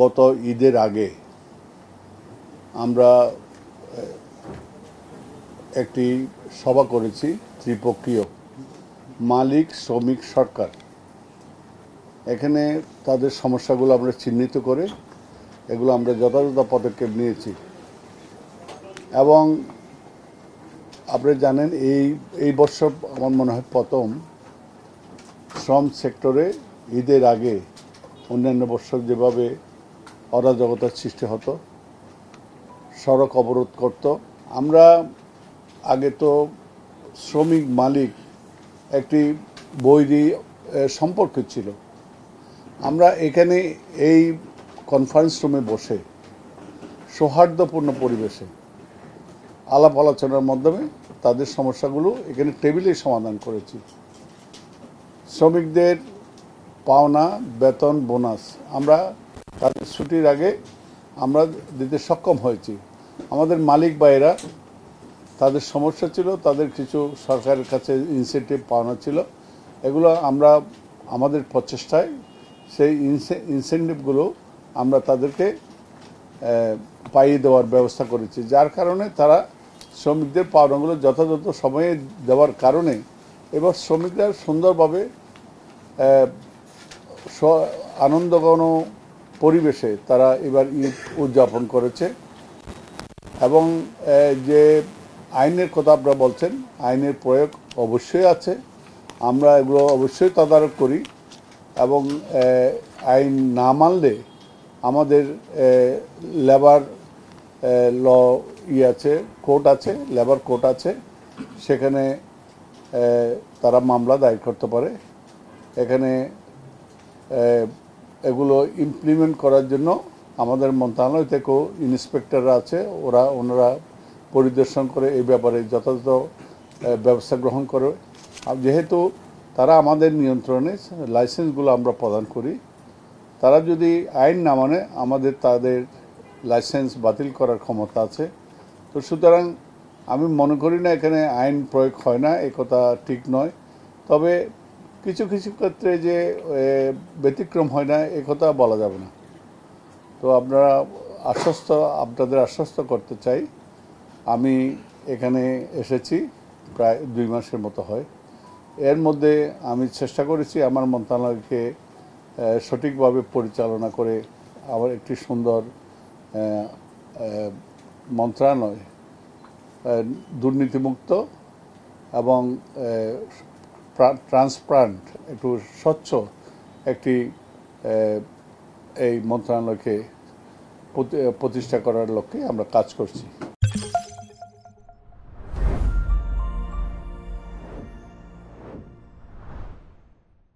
গত ঈদের আগে আমরা একটি সভা করেছি ত্রিপক্ষীয় মালিক শ্রমিক সরকার এখানে তাদের সমস্যাগুলো আমরা চিহ্নিত করে এগুলো আমরা যথাযথ পদক্ষেপ নিয়েছি এবং আপনি জানেন এই এই বছর আমার মনে হয় প্রথম শ্রম সেক্টরে ঈদের আগে অন্যান্য বছর যেভাবে অরাজকতার সৃষ্টি হতো সড়ক অবরোধ করত আমরা আগে তো শ্রমিক মালিক একটি বৈরি সম্পর্ক ছিল আমরা এখানে এই কনফারেন্স রুমে বসে সৌহার্দ্যপূর্ণ পরিবেশে আলাপ আলোচনার মাধ্যমে তাদের সমস্যাগুলো এখানে টেবিলে সমাধান করেছি শ্রমিকদের পাওনা বেতন বোনাস আমরা তাদের ছুটির আগে আমরা দিতে সক্ষম হয়েছি আমাদের মালিক বাইরা তাদের সমস্যা ছিল তাদের কিছু সরকারের কাছে ইনসেন্টিভ পাওনা ছিল এগুলো আমরা আমাদের প্রচেষ্টায় সেই ইনসেন্টিভগুলো আমরা তাদেরকে পাইয়ে দেওয়ার ব্যবস্থা করেছি যার কারণে তারা শ্রমিকদের পাওনাগুলো যথাযথ সময়ে দেওয়ার কারণে এবার শ্রমিকরা সুন্দরভাবে আনন্দঘন পরিবেশে তারা এবার ঈদ উদযাপন করেছে এবং যে আইনের কথা আপনারা বলছেন আইনের প্রয়োগ অবশ্যই আছে আমরা এগুলো অবশ্যই তদারক করি এবং আইন না মানলে আমাদের লেবার ল ই আছে কোর্ট আছে লেবার কোর্ট আছে সেখানে তারা মামলা দায়ের করতে পারে এখানে এগুলো ইমপ্লিমেন্ট করার জন্য আমাদের মন্ত্রণালয় থেকেও ইন্সপেক্টররা আছে ওরা ওনারা পরিদর্শন করে এই ব্যাপারে যথাযথ ব্যবস্থা গ্রহণ করে আর যেহেতু তারা আমাদের নিয়ন্ত্রণে লাইসেন্সগুলো আমরা প্রদান করি তারা যদি আইন না মানে আমাদের তাদের লাইসেন্স বাতিল করার ক্ষমতা আছে তো সুতরাং আমি মনে করি না এখানে আইন প্রয়োগ হয় না একথা ঠিক নয় তবে কিছু কিছু ক্ষেত্রে যে ব্যতিক্রম হয় না কথা বলা যাবে না তো আপনারা আশ্বস্ত আপনাদের আশ্বস্ত করতে চাই আমি এখানে এসেছি প্রায় দুই মাসের মতো হয় এর মধ্যে আমি চেষ্টা করেছি আমার মন্ত্রণালয়কে সঠিকভাবে পরিচালনা করে আবার একটি সুন্দর মন্ত্রণালয় দুর্নীতিমুক্ত এবং ট্রান্সপ্লান্ট একটু স্বচ্ছ একটি এই মন্ত্রণালয়কে প্রতিষ্ঠা করার লক্ষ্যে আমরা কাজ করছি